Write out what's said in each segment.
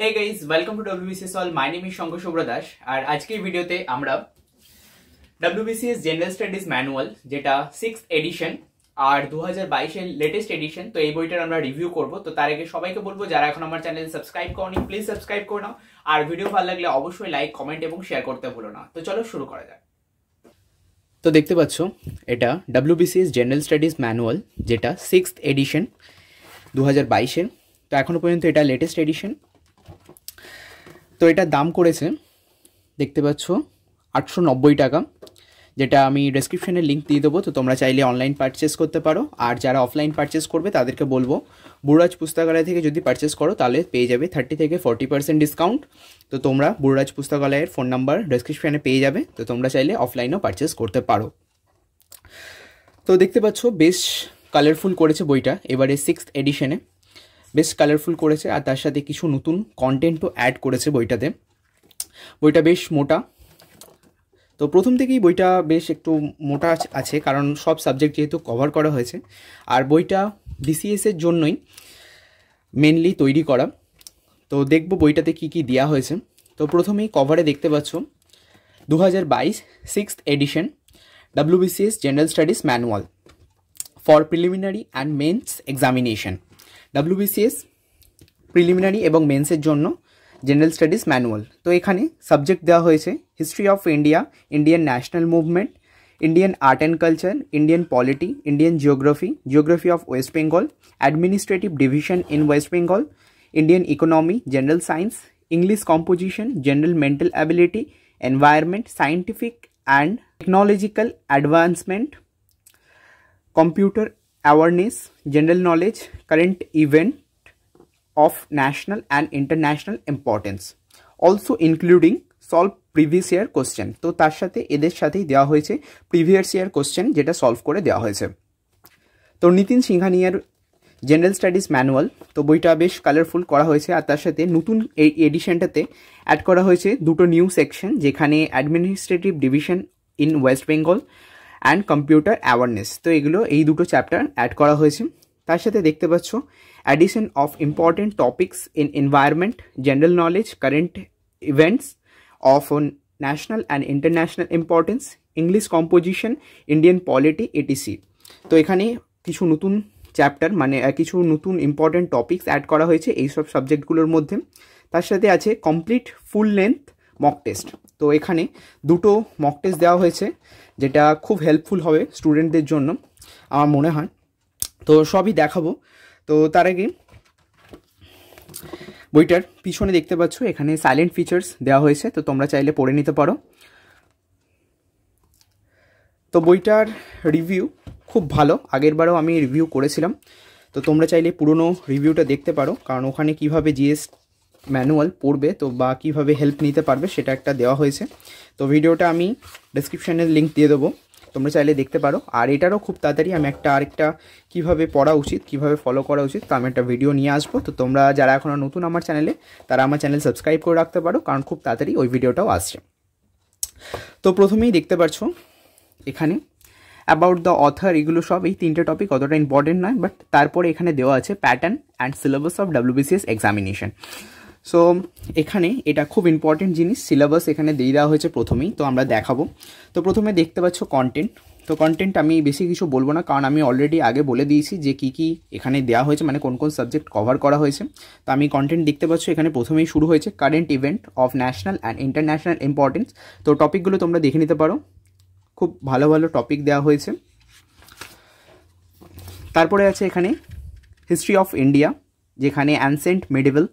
hey guys welcome to WBCS all my name is Shankar Shubhra Das আর আজকের ভিডিওতে আমরা ডাব্লিউবিসিএস জেনারেল স্টাডিজ ম্যানুয়াল যেটা সিক্স এডিশন আর দু হাজার বাইশের লেটেস্ট এডিশন তো এই বইটার আমরা রিভিউ করব তো তার আগে সবাইকে বলবো যারা এখন আমার চ্যানেল সাবস্ক্রাইব করনি প্লিজ সাবস্ক্রাইব করে নাও আর ভিডিও ভালো লাগলে অবশ্যই লাইক কমেন্ট এবং শেয়ার করতে ভুলো না তো চলো শুরু করা যাক তো দেখতে পাচ্ছ এটা ডাব্লিউবিসিএস জেনারেল স্টাডিজ ম্যানুয়াল যেটা সিক্স এডিশন দু হাজার বাইশের তো এখনও পর্যন্ত এটা লেটেস্ট এডিশন তো এটার দাম করেছে দেখতে পাচ্ছ আটশো নব্বই টাকা যেটা আমি ডেসক্রিপশানে লিঙ্ক দিয়ে দেবো তো তোমরা চাইলে অনলাইন পারচেস করতে পারো আর যারা অফলাইন পারচেস করবে তাদেরকে বলবো বুড়াজ পুস্তকালয় থেকে যদি পারচেস করো তাহলে পেয়ে যাবে থার্টি থেকে ফর্টি পার্সেন্ট ডিসকাউন্ট তো তোমরা বুড়াজ পুস্তকালয়ের ফোন নাম্বার ডেসক্রিপশানে পেয়ে যাবে তো তোমরা চাইলে অফলাইনেও পারচেস করতে পারো তো দেখতে পাচ্ছ বেশ কালারফুল করেছে বইটা এবারে সিক্সথ এডিশনে বেশ কালারফুল করেছে আর তার সাথে কিছু নতুন কন্টেন্টও অ্যাড করেছে বইটাতে বইটা বেশ মোটা তো প্রথম থেকেই বইটা বেশ একটু মোটা আছে কারণ সব সাবজেক্ট যেহেতু কভার করা হয়েছে আর বইটা বিসিএসের জন্যই মেনলি তৈরি করা তো দেখব বইটাতে কি কি দেওয়া হয়েছে তো প্রথমেই কভারে দেখতে পাচ্ছ দু হাজার বাইশ sixth edition WBCS general studies manual for preliminary and mains examination W B C S preliminary मेन्सर जो जेनरल स्टाडिज मानुअल तो ये सबजेक्ट देा हो history of India Indian national movement Indian art and culture Indian polity Indian geography geography of West Bengal administrative division in West Bengal Indian economy general science English composition general mental ability environment scientific and technological advancement computer awareness, general knowledge current event of national and international importance also including solve previous year question তো তার সাথে এদের সাথেই দেওয়া হয়েছে previous year question যেটা solve করে দেওয়া হয়েছে তো নিতিন সিংহানিয়ার জেনারেল স্টাডিজ ম্যানুয়াল তো বইটা বেশ কালারফুল করা হয়েছে আর তার সাথে নতুন এই এডিশনটাতে অ্যাড করা হয়েছে দুটো নিউ সেকশন যেখানে administrative division in West Bengal and computer awareness তো এগুলো এই দুটো চ্যাপ্টার অ্যাড করা হয়েছে তার সাথে দেখতে পাচ্ছ addition of important topics in environment general knowledge current events of national and international importance English composition Indian polity etc তো এখানে কিছু নতুন চ্যাপ্টার মানে কিছু নতুন ইম্পর্টেন্ট টপিকস অ্যাড করা হয়েছে এইসব সাবজেক্টগুলোর মধ্যে তার সাথে আছে complete full length mock test তো এখানে দুটো মক টেস্ট দেওয়া হয়েছে যেটা খুব হেল্পফুল হবে স্টুডেন্টদের জন্য আমার মনে হয় তো সবই দেখাবো তো তার আগে বইটার পিছনে দেখতে পাচ্ছ এখানে সাইলেন্ট ফিচার্স দেওয়া হয়েছে তো তোমরা চাইলে পড়ে নিতে পারো তো বইটার রিভিউ খুব ভালো আগেরবারও আমি রিভিউ করেছিলাম তো তোমরা চাইলে পুরনো রিভিউটা দেখতে পারো কারণ ওখানে কিভাবে জিএস ম্যানুয়াল পড়বে তো বা কীভাবে হেল্প নিতে পারবে সেটা একটা দেওয়া হয়েছে তো ভিডিওটা আমি ডিসক্রিপশানের লিঙ্ক দিয়ে দেবো তোমরা চাইলে দেখতে পারো আর এটারও খুব তাড়াতাড়ি আমি একটা আরেকটা কিভাবে পড়া উচিত কিভাবে ফলো করা উচিত তা আমি একটা ভিডিও নিয়ে আসবো তো তোমরা যারা এখনও নতুন আমার চ্যানেলে তারা আমার চ্যানেল সাবস্ক্রাইব করে রাখতে পারো কারণ খুব তাড়াতাড়ি ওই ভিডিওটাও আসছে তো প্রথমেই দেখতে পারছো এখানে অ্যাবাউট দ্য অথার এগুলো সব এই তিনটে টপিক অতটা ইম্পর্টেন্ট নয় বাট তারপরে এখানে দেওয়া আছে pattern and syllabus of WBCS examination so এখানে এটা খুব ইম্পর্টেন্ট জিনিস সিলেবাস এখানে দিয়ে দেওয়া হয়েছে প্রথমেই তো আমরা দেখাবো তো প্রথমে দেখতে পাচ্ছ কন্টেন্ট তো কন্টেন্ট আমি বেশি কিছু বলবো না কারণ আমি অলরেডি আগে বলে দিয়েছি যে কি কি এখানে দেওয়া হয়েছে মানে কোন কোন সাবজেক্ট কভার করা হয়েছে তো আমি কন্টেন্ট দেখতে পাচ্ছ এখানে প্রথমেই শুরু হয়েছে current event of national and international importance তো টপিকগুলো তোমরা দেখে নিতে পারো খুব ভালো ভালো টপিক দেওয়া হয়েছে তারপরে আছে এখানে হিস্ট্রি অফ ইন্ডিয়া যেখানে অ্যানসেন্ট মেডিভেল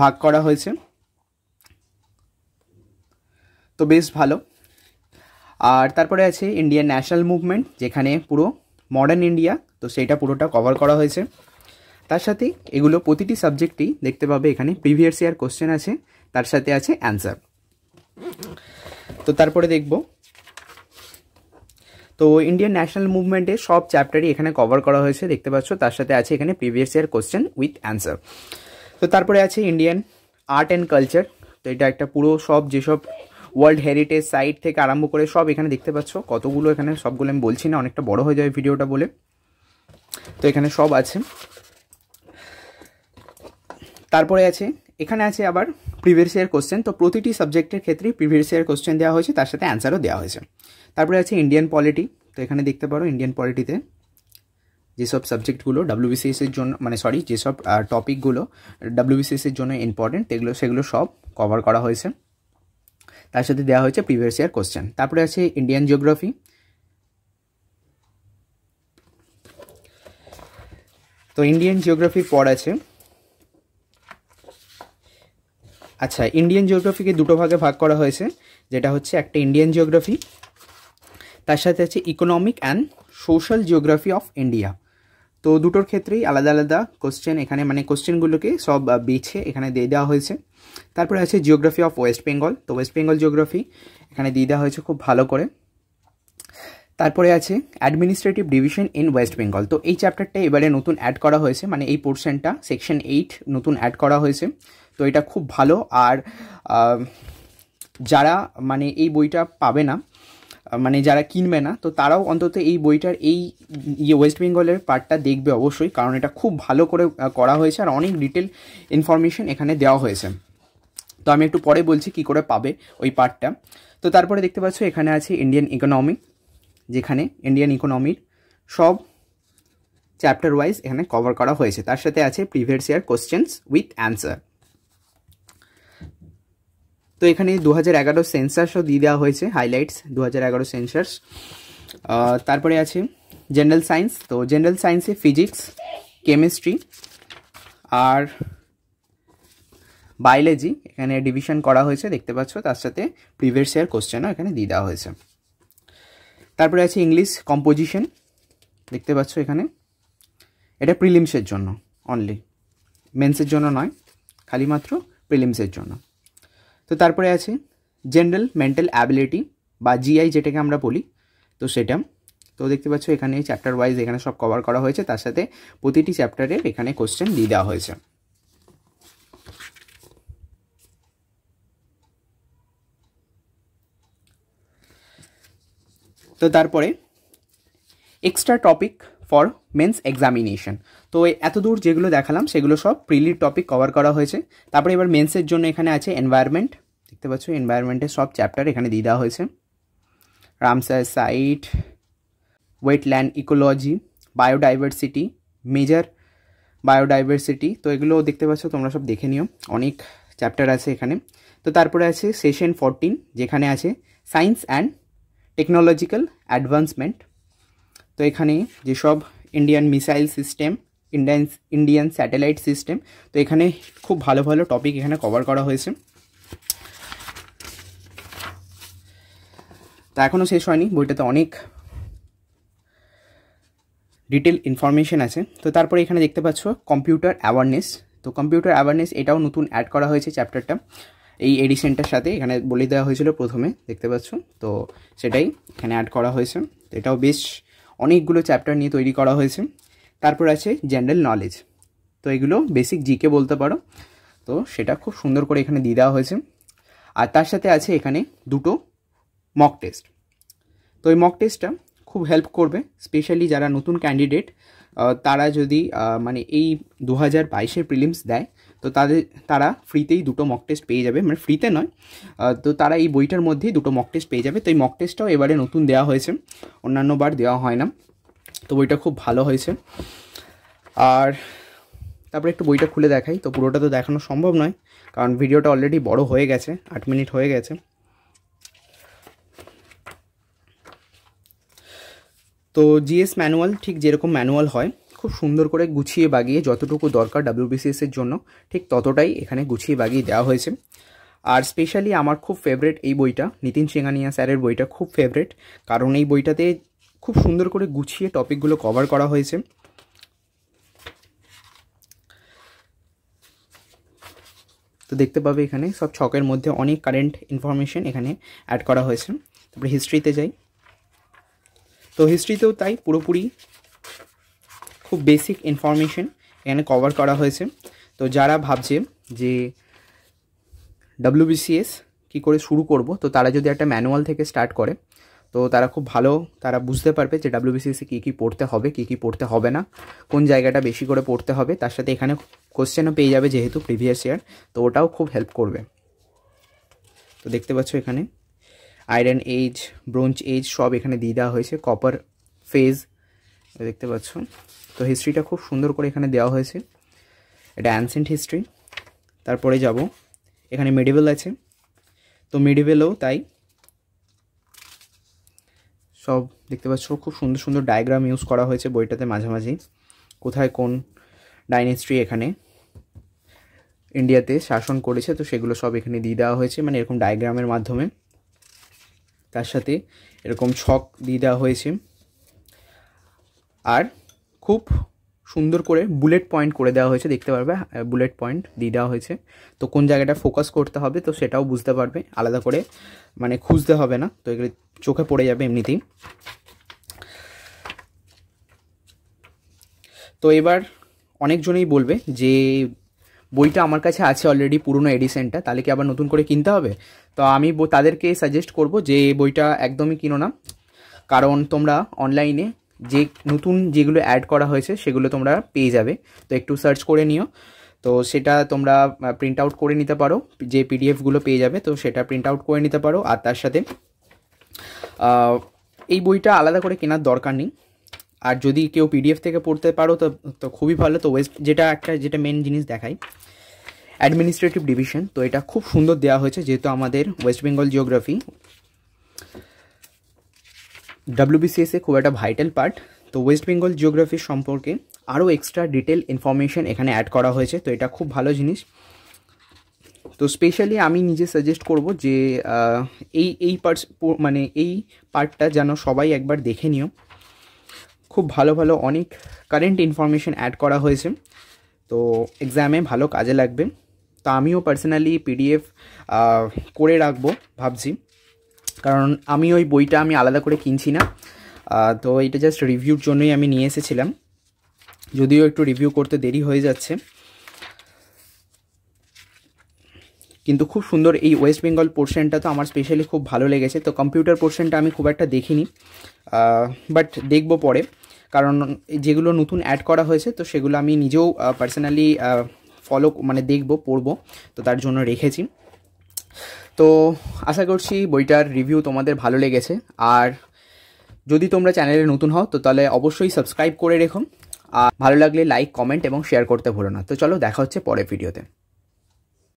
ভাগ করা হয়েছে তো বেশ ভালো আর তারপরে আছে ইন্ডিয়ান ন্যাশনাল মুভমেন্ট যেখানে পুরো মডার্ন ইন্ডিয়া তো সেইটা পুরোটা কভার করা হয়েছে তার সাথে এগুলো প্রতিটি সাবজেক্টই দেখতে পাবে এখানে প্রিভিয়াস ইয়ার কোশ্চেন আছে তার সাথে আছে অ্যান্সার তো তারপরে দেখব তো ইন্ডিয়ান ন্যাশনাল মুভমেন্টে সব চ্যাপ্টারই এখানে কভার করা হয়েছে দেখতে পাচ্ছ তার সাথে আছে এখানে previous year question with answer তো তারপরে আছে ইন্ডিয়ান আর্ট অ্যান্ড কালচার তো এটা একটা পুরো সব যেসব ওয়ার্ল্ড হেরিটেজ সাইট থেকে আরম্ভ করে সব এখানে দেখতে পাচ্ছ কতগুলো এখানে সবগুলো আমি বলছি না অনেকটা বড় হয়ে যাবে ভিডিওটা বলে তো এখানে সব আছে তারপরে আছে এখানে আছে আবার প্রিভিয়াস ইয়ার কোশ্চেন তো প্রতিটি সাবজেক্টের ক্ষেত্রেই প্রিভিয়াস ইয়ার কোশ্চেন দেওয়া হয়েছে তার সাথে অ্যান্সারও দেওয়া হয়েছে তারপরে আছে ইন্ডিয়ান পলিটি তো এখানে দেখতে পারো ইন্ডিয়ান পলিটিতে যেসব সাবজেক্টগুলো ডাব্লিউবিসিএসের জন্য মানে সরি যেসব টপিকগুলো ডাব্লিউবিসিএসের জন্য ইম্পর্টেন্ট এগুলো সেগুলো সব কভার করা হয়েছে তার সাথে দেওয়া হয়েছে প্রিভিয়াস ইয়ার কোশ্চেন তারপরে আছে ইন্ডিয়ান জিওগ্রাফি তো ইন্ডিয়ান জিওগ্রাফির পর আছে আচ্ছা ইন্ডিয়ান জিওগ্রাফিকে দুটো ভাগে ভাগ করা হয়েছে যেটা হচ্ছে একটা ইন্ডিয়ান জিওগ্রাফি তার সাথে আছে economic and social geography of India তো দুটোর ক্ষেত্রেই আলাদা আলাদা কোশ্চেন এখানে মানে কোশ্চেনগুলোকে সব বেছে এখানে দিয়ে দেওয়া হয়েছে তারপরে আছে জিওগ্রাফি অফ ওয়েস্ট বেঙ্গল তো ওয়েস্ট বেঙ্গল জিওগ্রাফি এখানে দিয়ে দেওয়া হয়েছে খুব ভালো করে তারপরে আছে administrative division in West Bengal তো এই চ্যাপ্টারটা এবারে নতুন অ্যাড করা হয়েছে মানে এই পোর্শনটা সেকশন এইট নতুন অ্যাড করা হয়েছে তো এটা খুব ভালো আর যারা মানে এই বইটা পাবে না মানে যারা কিনবে না তো তারাও অন্তত এই বইটার এই ইয়ে ওয়েস্ট বেঙ্গলের পার্টটা দেখবে অবশ্যই কারণ এটা খুব ভালো করে করা হয়েছে আর অনেক ডিটেল ইনফরমেশন এখানে দেওয়া হয়েছে তো আমি একটু পরে বলছি কি করে পাবে ওই পার্টটা তো তারপরে দেখতে পাচ্ছ এখানে আছে ইন্ডিয়ান ইকোনমি যেখানে ইন্ডিয়ান ইকোনমির সব চ্যাপ্টার ওয়াইজ এখানে কভার করা হয়েছে তার সাথে আছে previous year questions with answer তো এখানে দু হাজার এগারো সেন্সার্সও দিয়ে দেওয়া হয়েছে হাইলাইটস দু হাজার এগারো সেন্সার্স তারপরে আছে জেনারেল সায়েন্স তো জেনারেল সায়েন্সে ফিজিক্স কেমিস্ট্রি আর বায়োলজি এখানে ডিভিশন করা হয়েছে দেখতে পাচ্ছ তার সাথে প্রিভিয়াস ইয়ার কোশ্চেনও এখানে দিয়ে দেওয়া হয়েছে তারপরে আছে ইংলিশ কম্পোজিশন দেখতে পাচ্ছ এখানে এটা প্রিলিমসের জন্য অনলি মেন্সের জন্য নয় খালি মাত্র প্রিলিমসের জন্য তো তারপরে আছে জেনারেল মেন্টাল অ্যাবিলিটি বা জিআই যেটাকে আমরা বলি তো সেটা তো দেখতে পাচ্ছ এখানে চ্যাপ্টার ওয়াইজ এখানে সব কভার করা হয়েছে তার সাথে প্রতিটি চ্যাপ্টারের এখানে কোশ্চেন দিয়ে দেওয়া হয়েছে তো তারপরে extra topic for mains examination তো এত দূর যেগুলো দেখালাম সেগুলো সব প্রিলির টপিক কভার করা হয়েছে তারপরে এবার মেন্সের জন্য এখানে আছে এনভায়রনমেন্ট দেখতে পাচ্ছ এনভায়রনমেন্টের সব চ্যাপ্টার এখানে দিয়ে দেওয়া হয়েছে Ramsar site wetland ecology biodiversity major biodiversity তো এগুলো দেখতে পাচ্ছ তোমরা সব দেখে নিও অনেক চ্যাপ্টার আছে এখানে তো তারপরে আছে সেশন ফোরটিন যেখানে আছে সায়েন্স অ্যান্ড টেকনোলজিক্যাল অ্যাডভান্সমেন্ট তো এখানে যেসব Indian missile system Indian Indian satellite system তো এখানে খুব ভালো ভালো টপিক এখানে কভার করা হয়েছে তা এখনও শেষ হয়নি বইটাতে অনেক ডিটেল ইনফরমেশন আছে তো তারপরে এখানে দেখতে পাচ্ছ কম্পিউটার অ্যাওয়ারনেস তো কম্পিউটার অ্যাওয়ারনেস এটাও নতুন অ্যাড করা হয়েছে চ্যাপ্টারটা এই এডিশনটার সাথে এখানে বলে দেওয়া হয়েছিল প্রথমে দেখতে পাচ্ছ তো সেটাই এখানে অ্যাড করা হয়েছে এটাও বেশ অনেকগুলো চ্যাপ্টার নিয়ে তৈরি করা হয়েছে তারপর আছে জেনারেল নলেজ তো এগুলো বেসিক জিকে বলতে পারো তো সেটা খুব সুন্দর করে এখানে দিয়ে দেওয়া হয়েছে আর তার সাথে আছে এখানে দুটো মক টেস্ট তো এই মক টেস্টটা খুব হেল্প করবে স্পেশালি যারা নতুন ক্যান্ডিডেট তারা যদি মানে এই দু হাজার বাইশের প্রিলিমস দেয় তো তাদের তারা ফ্রিতেই দুটো মক টেস্ট পেয়ে যাবে মানে ফ্রিতে নয় তো তারা এই বইটার মধ্যেই দুটো মক টেস্ট পেয়ে যাবে তো এই মক টেস্টটাও এবারে নতুন দেওয়া হয়েছে অন্যান্য বার দেওয়া হয় না তো বইটা খুব ভালো হয়েছে আর তারপরে একটু বইটা খুলে দেখাই তো পুরোটা তো দেখানো সম্ভব নয় কারণ ভিডিওটা অলরেডি বড় হয়ে গেছে আট মিনিট হয়ে গেছে তো জিএস ম্যানুয়াল ঠিক যেরকম ম্যানুয়াল হয় খুব সুন্দর করে গুছিয়ে বাগিয়ে যতটুকু দরকার ডাব্লিউবিসিএস এর জন্য ঠিক ততটাই এখানে গুছিয়ে বাগিয়ে দেওয়া হয়েছে আর স্পেশালি আমার খুব ফেভারেট এই বইটা নিতিন সেঙ্গানিয়া স্যারের বইটা খুব ফেভারেট কারণ এই বইটাতে খুব সুন্দর করে গুছিয়ে টপিকগুলো কভার করা হয়েছে তো দেখতে পাবে এখানে সব ছকের মধ্যে অনেক কারেন্ট ইনফরমেশন এখানে অ্যাড করা হয়েছে তারপরে হিস্ট্রিতে যাই তো হিস্ট্রিতেও তাই পুরোপুরি খুব বেসিক ইনফরমেশন এখানে কভার করা হয়েছে তো যারা ভাবছে যে ডাব্লিউবিসিএস কী করে শুরু করব তো তারা যদি একটা ম্যানুয়াল থেকে স্টার্ট করে তো তারা খুব ভালো তারা বুঝতে পারবে যে ডাব্লিউবিসিএসে কী কী পড়তে হবে কী কী পড়তে হবে না কোন জায়গাটা বেশি করে পড়তে হবে তার সাথে এখানে কোশ্চেনও পেয়ে যাবে যেহেতু প্রিভিয়াস ইয়ার তো ওটাও খুব হেল্প করবে তো দেখতে পাচ্ছ এখানে আয়রন এজ ব্রোঞ্জ এজ সব এখানে দিয়ে দেওয়া হয়েছে কপার ফেজ দেখতে পাচ্ছ তো হিস্ট্রিটা খুব সুন্দর করে এখানে দেওয়া হয়েছে এটা অ্যানসেন্ট হিস্ট্রি তারপরে যাব এখানে মিডিভেল আছে তো মিডিভেলও তাই সব দেখতে পাচ্ছ খুব সুন্দর সুন্দর ডায়াগ্রাম ইউজ করা হয়েছে বইটাতে মাঝামাঝি কোথায় কোন ডাইনেস্ট্রি এখানে ইন্ডিয়াতে শাসন করেছে তো সেগুলো সব এখানে দিয়ে দেওয়া হয়েছে মানে এরকম ডায়াগ্রামের মাধ্যমে তার সাথে এরকম ছক দিয়ে দেওয়া হয়েছে আর খুব সুন্দর করে বুলেট পয়েন্ট করে দেওয়া হয়েছে দেখতে পারবে বুলেট পয়েন্ট দিয়ে দেওয়া হয়েছে তো কোন জায়গাটা ফোকাস করতে হবে তো সেটাও বুঝতে পারবে আলাদা করে মানে খুঁজতে হবে না তো এগুলি চোখে পড়ে যাবে এমনিতেই তো এবার অনেকজনেই বলবে যে বইটা আমার কাছে আছে অলরেডি পুরনো এডিশনটা তাহলে কি আবার নতুন করে কিনতে হবে তো আমি তাদেরকে সাজেস্ট করব যে বইটা একদমই কিনো না কারণ তোমরা অনলাইনে যে নতুন যেগুলো অ্যাড করা হয়েছে সেগুলো তোমরা পেয়ে যাবে তো একটু সার্চ করে নিও তো সেটা তোমরা প্রিন্ট আউট করে নিতে পারো যে পিডিএফগুলো পেয়ে যাবে তো সেটা প্রিন্ট আউট করে নিতে পারো আর তার সাথে এই বইটা আলাদা করে কেনার দরকার নেই আর যদি কেউ পিডিএফ থেকে পড়তে পারো তো তো খুবই ভালো তো ওয়েস্ট যেটা একটা যেটা মেন জিনিস দেখাই অ্যাডমিনিস্ট্রেটিভ ডিভিশন তো এটা খুব সুন্দর দেওয়া হয়েছে যেহেতু আমাদের ওয়েস্ট বেঙ্গল জিওগ্রাফি এ খুব একটা ভাইটাল পার্ট তো ওয়েস্ট বেঙ্গল জিওগ্রাফি সম্পর্কে আরও এক্সট্রা ডিটেল ইনফরমেশান এখানে অ্যাড করা হয়েছে তো এটা খুব ভালো জিনিস তো স্পেশালি আমি নিজে সাজেস্ট করব যে এই এই পার্টস মানে এই পার্টটা যেন সবাই একবার দেখে নিও খুব ভালো ভালো অনেক কারেন্ট ইনফরমেশান অ্যাড করা হয়েছে তো এক্সামে ভালো কাজে লাগবে তো আমিও পার্সোনালি পিডিএফ করে রাখবো ভাবছি কারণ আমি ওই বইটা আমি আলাদা করে কিনছি না তো এটা জাস্ট রিভিউর জন্যই আমি নিয়ে এসেছিলাম যদিও একটু রিভিউ করতে দেরি হয়ে যাচ্ছে কিন্তু খুব সুন্দর এই ওয়েস্ট বেঙ্গল পোর্শনটা তো আমার স্পেশালি খুব ভালো লেগেছে তো কম্পিউটার পোর্শনটা আমি খুব একটা দেখিনি বাট দেখব পরে কারণ যেগুলো নতুন অ্যাড করা হয়েছে তো সেগুলো আমি নিজেও পার্সোনালি ফলো মানে দেখব পড়ব তো তার জন্য রেখেছি তো আশা করছি বইটার রিভিউ তোমাদের ভালো লেগেছে আর যদি তোমরা চ্যানেলে নতুন হও তো তাহলে অবশ্যই সাবস্ক্রাইব করে রেখো আর ভালো লাগলে লাইক কমেন্ট এবং শেয়ার করতে ভুলো না তো চলো দেখা হচ্ছে পরের ভিডিওতে